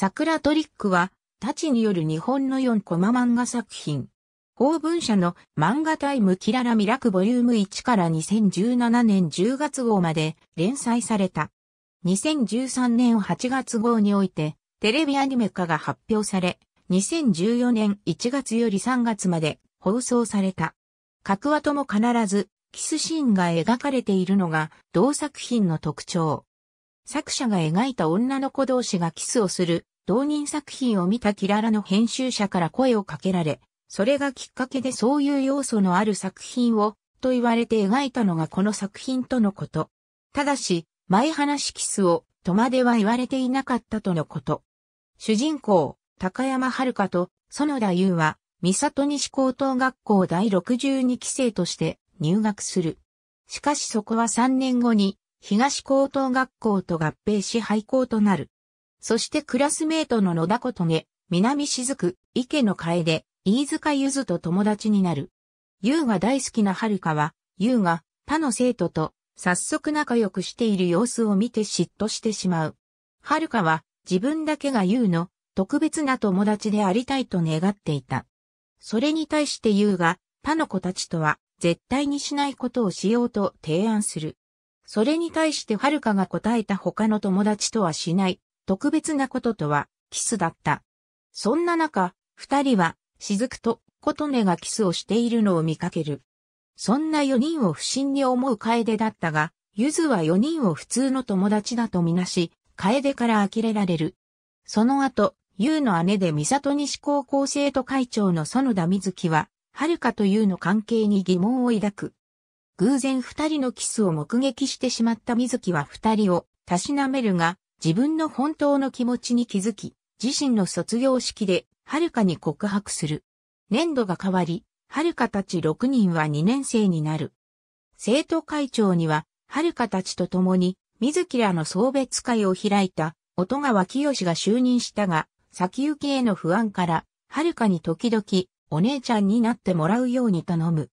桜トリックは、たちによる日本の4コマ漫画作品。法文社の漫画タイムキララミラクボリューム1から2017年10月号まで連載された。2013年8月号において、テレビアニメ化が発表され、2014年1月より3月まで放送された。各話とも必ずキスシーンが描かれているのが同作品の特徴。作者が描いた女の子同士がキスをする同人作品を見たキララの編集者から声をかけられ、それがきっかけでそういう要素のある作品を、と言われて描いたのがこの作品とのこと。ただし、前話キスを、とまでは言われていなかったとのこと。主人公、高山遥と園田優は、三里西高等学校第62期生として入学する。しかしそこは3年後に、東高等学校と合併し廃校となる。そしてクラスメートの野田琴音、南雫、池の楓、飯塚ゆずと友達になる。優が大好きな遥かは、優が他の生徒と早速仲良くしている様子を見て嫉妬してしまう。遥かは自分だけが優の特別な友達でありたいと願っていた。それに対して優が他の子たちとは絶対にしないことをしようと提案する。それに対して遥かが答えた他の友達とはしない特別なこととは、キスだった。そんな中、二人は、雫と琴音がキスをしているのを見かける。そんな四人を不審に思う楓だったが、ゆずは四人を普通の友達だとみなし、楓から呆れられる。その後、優の姉で三里西高校生徒会長の園田瑞希は、遥かとうの関係に疑問を抱く。偶然二人のキスを目撃してしまった瑞希は二人を、たしなめるが、自分の本当の気持ちに気づき、自身の卒業式で、はるかに告白する。年度が変わり、はるかたち6人は2年生になる。生徒会長には、はるかたちと共に、水木らの送別会を開いた、音川清が就任したが、先行きへの不安から、はるかに時々、お姉ちゃんになってもらうように頼む。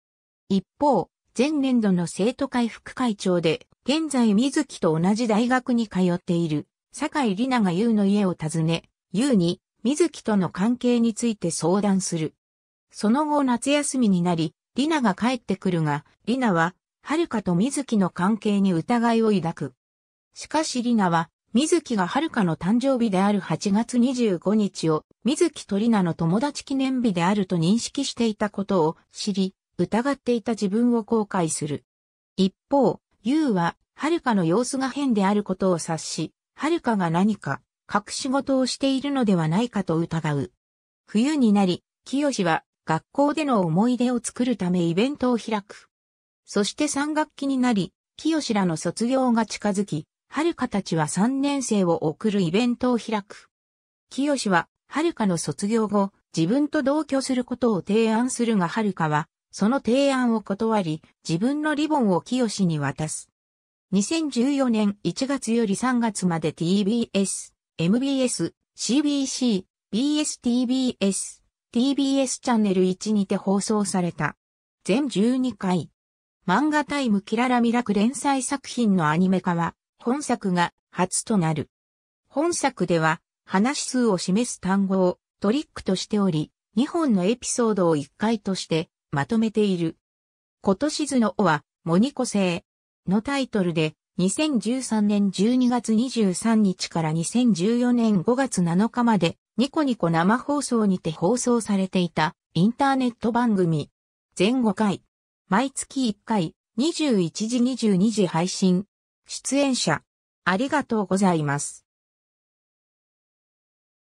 一方、前年度の生徒会副会長で、現在水木と同じ大学に通っている、坂井里奈が優の家を訪ね、優に、水木との関係について相談する。その後夏休みになり、里奈が帰ってくるが、里奈は、遥と水木の関係に疑いを抱く。しかし里奈は、水木が遥の誕生日である8月25日を、水木と里奈の友達記念日であると認識していたことを知り、疑っていた自分を後悔する。一方、優は、遥の様子が変であることを察し、はるかが何か隠し事をしているのではないかと疑う。冬になり、清は学校での思い出を作るためイベントを開く。そして3学期になり、清らの卒業が近づき、はるかたちは3年生を送るイベントを開く。清ははるかの卒業後、自分と同居することを提案するがはるかは、その提案を断り、自分のリボンを清に渡す。2014年1月より3月まで TBS、MBS、CBC、BSTBS、TBS チャンネル1にて放送された。全12回。漫画タイムキララミラク連載作品のアニメ化は、本作が初となる。本作では、話数を示す単語をトリックとしており、2本のエピソードを1回としてまとめている。今年図の尾は、モニコ製。のタイトルで、2013年12月23日から2014年5月7日まで、ニコニコ生放送にて放送されていた、インターネット番組。全5回。毎月1回、21時22時配信。出演者。ありがとうございます。